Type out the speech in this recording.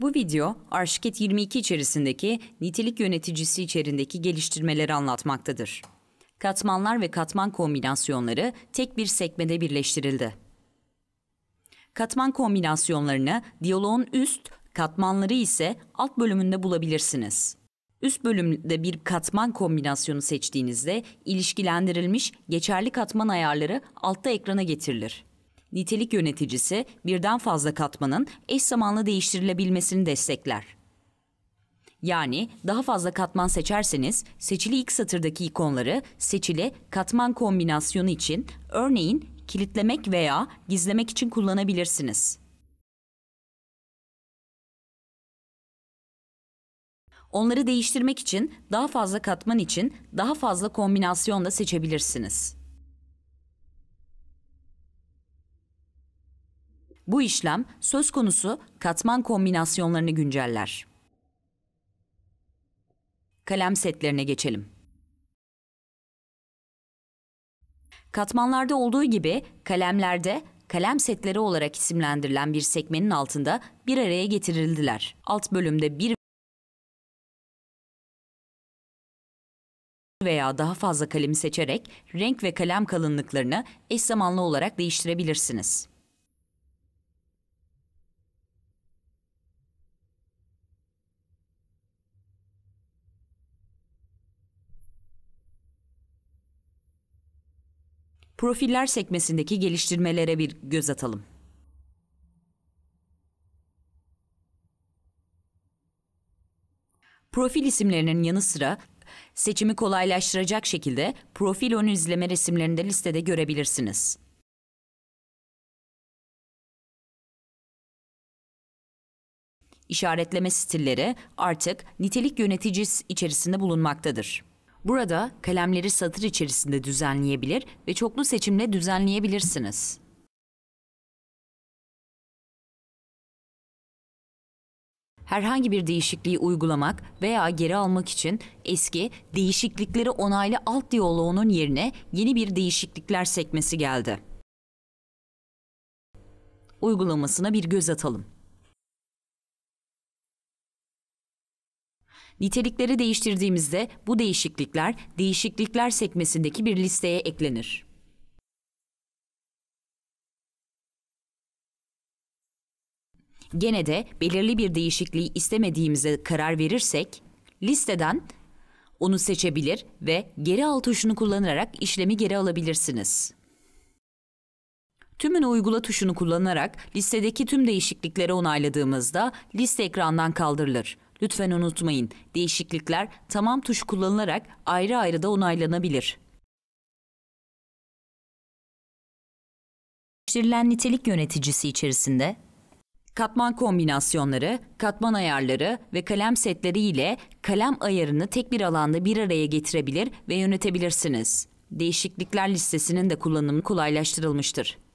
Bu video, Arşiket 22 içerisindeki nitelik yöneticisi içerindeki geliştirmeleri anlatmaktadır. Katmanlar ve katman kombinasyonları tek bir sekmede birleştirildi. Katman kombinasyonlarını diyaloğun üst, katmanları ise alt bölümünde bulabilirsiniz. Üst bölümde bir katman kombinasyonu seçtiğinizde ilişkilendirilmiş geçerli katman ayarları altta ekrana getirilir nitelik yöneticisi birden fazla katmanın eş zamanlı değiştirilebilmesini destekler. Yani daha fazla katman seçerseniz seçili ilk satırdaki ikonları seçili katman kombinasyonu için örneğin kilitlemek veya gizlemek için kullanabilirsiniz. Onları değiştirmek için daha fazla katman için daha fazla kombinasyon da seçebilirsiniz. Bu işlem söz konusu katman kombinasyonlarını günceller. Kalem setlerine geçelim. Katmanlarda olduğu gibi kalemlerde kalem setleri olarak isimlendirilen bir sekmenin altında bir araya getirildiler. Alt bölümde bir veya daha fazla kalemi seçerek renk ve kalem kalınlıklarını eş zamanlı olarak değiştirebilirsiniz. profiller sekmesindeki geliştirmelere bir göz atalım. Profil isimlerinin yanı sıra seçimi kolaylaştıracak şekilde profil ön izleme resimlerini de listede görebilirsiniz. İşaretleme stilleri artık nitelik yöneticis içerisinde bulunmaktadır. Burada kalemleri satır içerisinde düzenleyebilir ve çoklu seçimle düzenleyebilirsiniz. Herhangi bir değişikliği uygulamak veya geri almak için eski değişiklikleri onaylı alt diyaloğunun yerine yeni bir değişiklikler sekmesi geldi. Uygulamasına bir göz atalım. Nitelikleri değiştirdiğimizde bu değişiklikler değişiklikler sekmesindeki bir listeye eklenir. Gene de belirli bir değişikliği istemediğimize karar verirsek listeden onu seçebilir ve geri al tuşunu kullanarak işlemi geri alabilirsiniz. Tümünü uygula tuşunu kullanarak listedeki tüm değişiklikleri onayladığımızda liste ekrandan kaldırılır Lütfen unutmayın, değişiklikler tamam tuş kullanılarak ayrı ayrı da onaylanabilir. Geliştirilen nitelik yöneticisi içerisinde katman kombinasyonları, katman ayarları ve kalem setleri ile kalem ayarını tek bir alanda bir araya getirebilir ve yönetebilirsiniz. Değişiklikler listesinin de kullanımı kolaylaştırılmıştır.